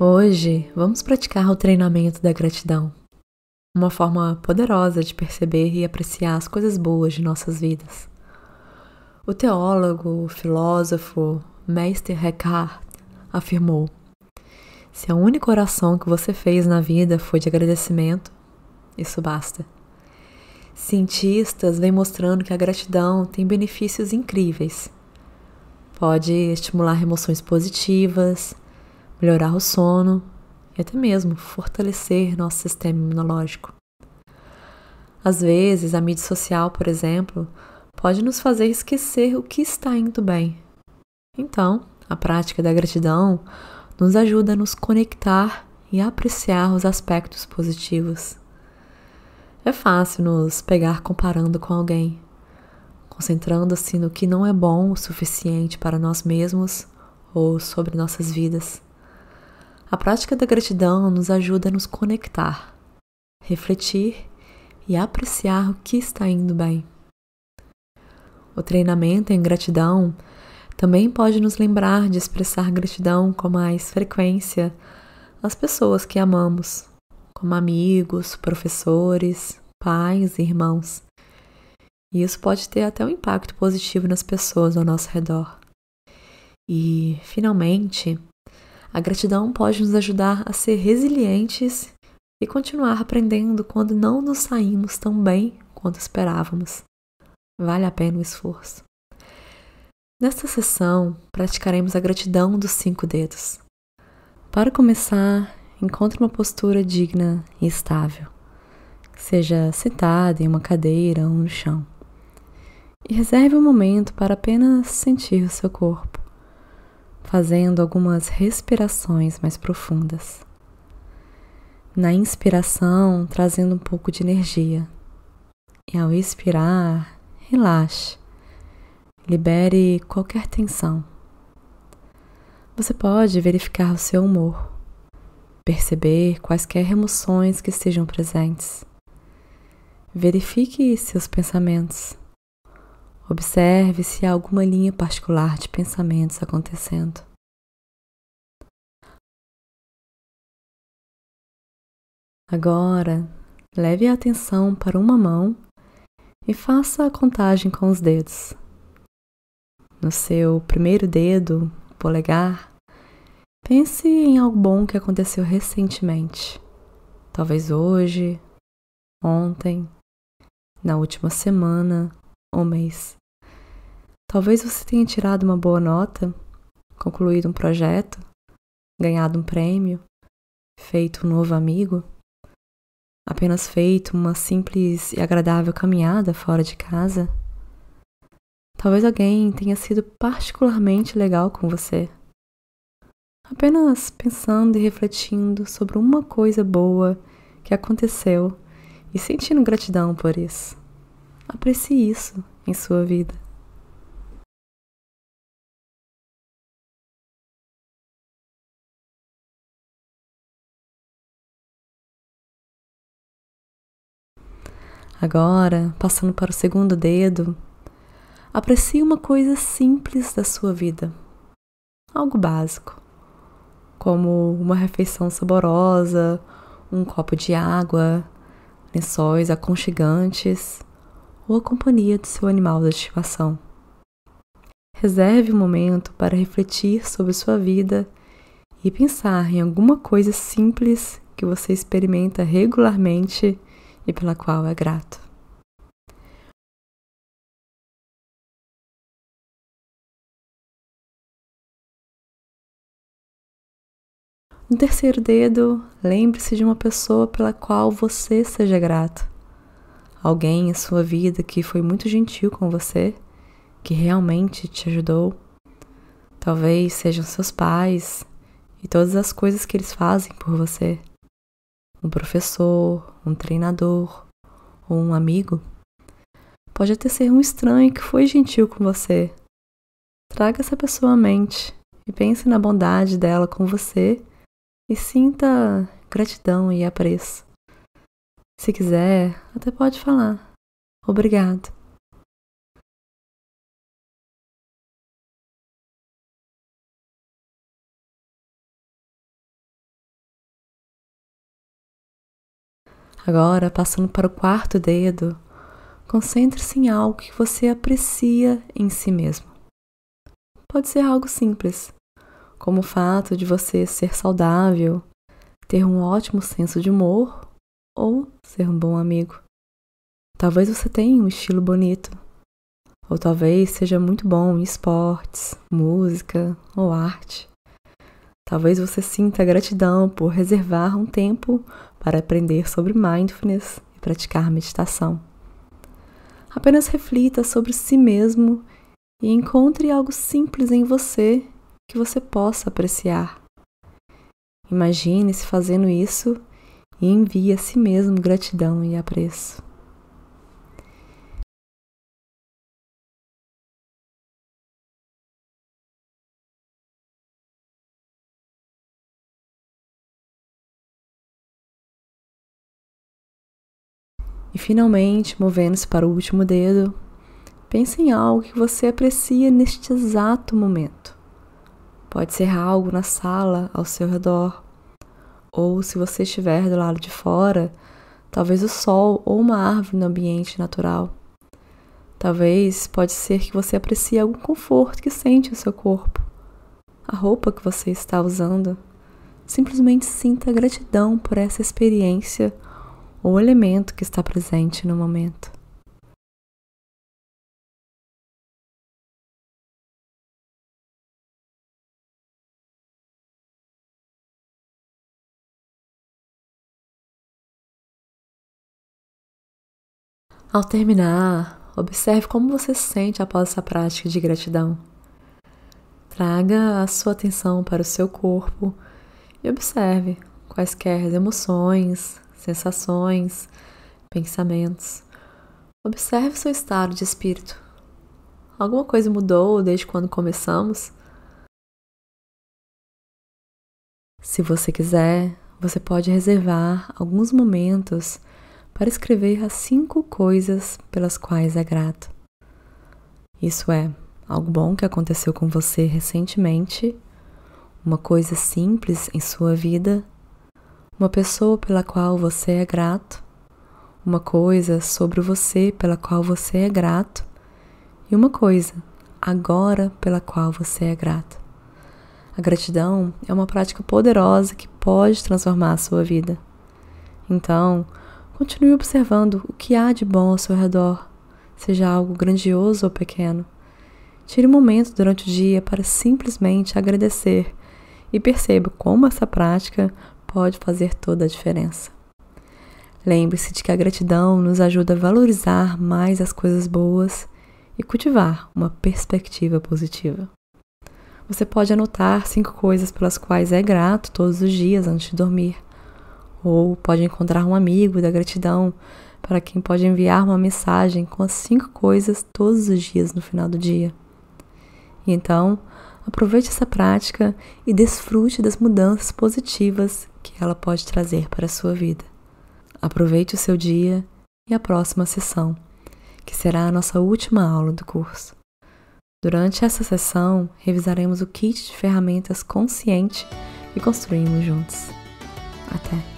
Hoje vamos praticar o treinamento da gratidão, uma forma poderosa de perceber e apreciar as coisas boas de nossas vidas. O teólogo, o filósofo Mestre Eckhart afirmou: Se a única oração que você fez na vida foi de agradecimento, isso basta. Cientistas vêm mostrando que a gratidão tem benefícios incríveis. Pode estimular emoções positivas, melhorar o sono e até mesmo fortalecer nosso sistema imunológico. Às vezes, a mídia social, por exemplo, pode nos fazer esquecer o que está indo bem. Então, a prática da gratidão nos ajuda a nos conectar e apreciar os aspectos positivos. É fácil nos pegar comparando com alguém, concentrando-se no que não é bom o suficiente para nós mesmos ou sobre nossas vidas. A prática da gratidão nos ajuda a nos conectar, refletir e apreciar o que está indo bem. O treinamento em gratidão também pode nos lembrar de expressar gratidão com mais frequência às pessoas que amamos, como amigos, professores, pais e irmãos. E isso pode ter até um impacto positivo nas pessoas ao nosso redor. E, finalmente, a gratidão pode nos ajudar a ser resilientes e continuar aprendendo quando não nos saímos tão bem quanto esperávamos. Vale a pena o esforço. Nesta sessão, praticaremos a gratidão dos cinco dedos. Para começar, encontre uma postura digna e estável, seja sentada em uma cadeira ou no chão. E reserve um momento para apenas sentir o seu corpo fazendo algumas respirações mais profundas. Na inspiração, trazendo um pouco de energia. E ao expirar, relaxe. Libere qualquer tensão. Você pode verificar o seu humor, perceber quaisquer emoções que estejam presentes. Verifique seus pensamentos. Observe se há alguma linha particular de pensamentos acontecendo. Agora, leve a atenção para uma mão e faça a contagem com os dedos. No seu primeiro dedo, polegar, pense em algo bom que aconteceu recentemente. Talvez hoje, ontem, na última semana ou mês. Talvez você tenha tirado uma boa nota, concluído um projeto, ganhado um prêmio, feito um novo amigo, apenas feito uma simples e agradável caminhada fora de casa. Talvez alguém tenha sido particularmente legal com você. Apenas pensando e refletindo sobre uma coisa boa que aconteceu e sentindo gratidão por isso. Aprecie isso em sua vida. Agora, passando para o segundo dedo, aprecie uma coisa simples da sua vida. Algo básico, como uma refeição saborosa, um copo de água, lençóis aconchegantes ou a companhia do seu animal de estimação. Reserve um momento para refletir sobre sua vida e pensar em alguma coisa simples que você experimenta regularmente e pela qual é grato. No terceiro dedo, lembre-se de uma pessoa pela qual você seja grato. Alguém em sua vida que foi muito gentil com você, que realmente te ajudou. Talvez sejam seus pais e todas as coisas que eles fazem por você um professor, um treinador ou um amigo. Pode até ser um estranho que foi gentil com você. Traga essa pessoa à mente e pense na bondade dela com você e sinta gratidão e apreço. Se quiser, até pode falar. Obrigado. Agora, passando para o quarto dedo, concentre-se em algo que você aprecia em si mesmo. Pode ser algo simples, como o fato de você ser saudável, ter um ótimo senso de humor ou ser um bom amigo. Talvez você tenha um estilo bonito, ou talvez seja muito bom em esportes, música ou arte. Talvez você sinta gratidão por reservar um tempo para aprender sobre mindfulness e praticar meditação. Apenas reflita sobre si mesmo e encontre algo simples em você que você possa apreciar. Imagine-se fazendo isso e envie a si mesmo gratidão e apreço. E finalmente, movendo-se para o último dedo, pense em algo que você aprecia neste exato momento. Pode ser algo na sala, ao seu redor, ou se você estiver do lado de fora, talvez o sol ou uma árvore no ambiente natural. Talvez pode ser que você aprecie algum conforto que sente o seu corpo, a roupa que você está usando. Simplesmente sinta gratidão por essa experiência ou elemento que está presente no momento. Ao terminar, observe como você se sente após essa prática de gratidão. Traga a sua atenção para o seu corpo e observe quaisquer emoções, sensações, pensamentos. Observe seu estado de espírito. Alguma coisa mudou desde quando começamos? Se você quiser, você pode reservar alguns momentos para escrever as cinco coisas pelas quais é grato. Isso é algo bom que aconteceu com você recentemente, uma coisa simples em sua vida uma pessoa pela qual você é grato, uma coisa sobre você pela qual você é grato e uma coisa agora pela qual você é grato. A gratidão é uma prática poderosa que pode transformar a sua vida. Então, continue observando o que há de bom ao seu redor, seja algo grandioso ou pequeno. Tire um momento durante o dia para simplesmente agradecer e perceba como essa prática pode fazer toda a diferença. Lembre-se de que a gratidão nos ajuda a valorizar mais as coisas boas e cultivar uma perspectiva positiva. Você pode anotar cinco coisas pelas quais é grato todos os dias antes de dormir, ou pode encontrar um amigo da gratidão para quem pode enviar uma mensagem com as cinco coisas todos os dias no final do dia. E então, aproveite essa prática e desfrute das mudanças positivas que ela pode trazer para a sua vida. Aproveite o seu dia e a próxima sessão, que será a nossa última aula do curso. Durante essa sessão, revisaremos o kit de ferramentas consciente e construímos juntos. Até!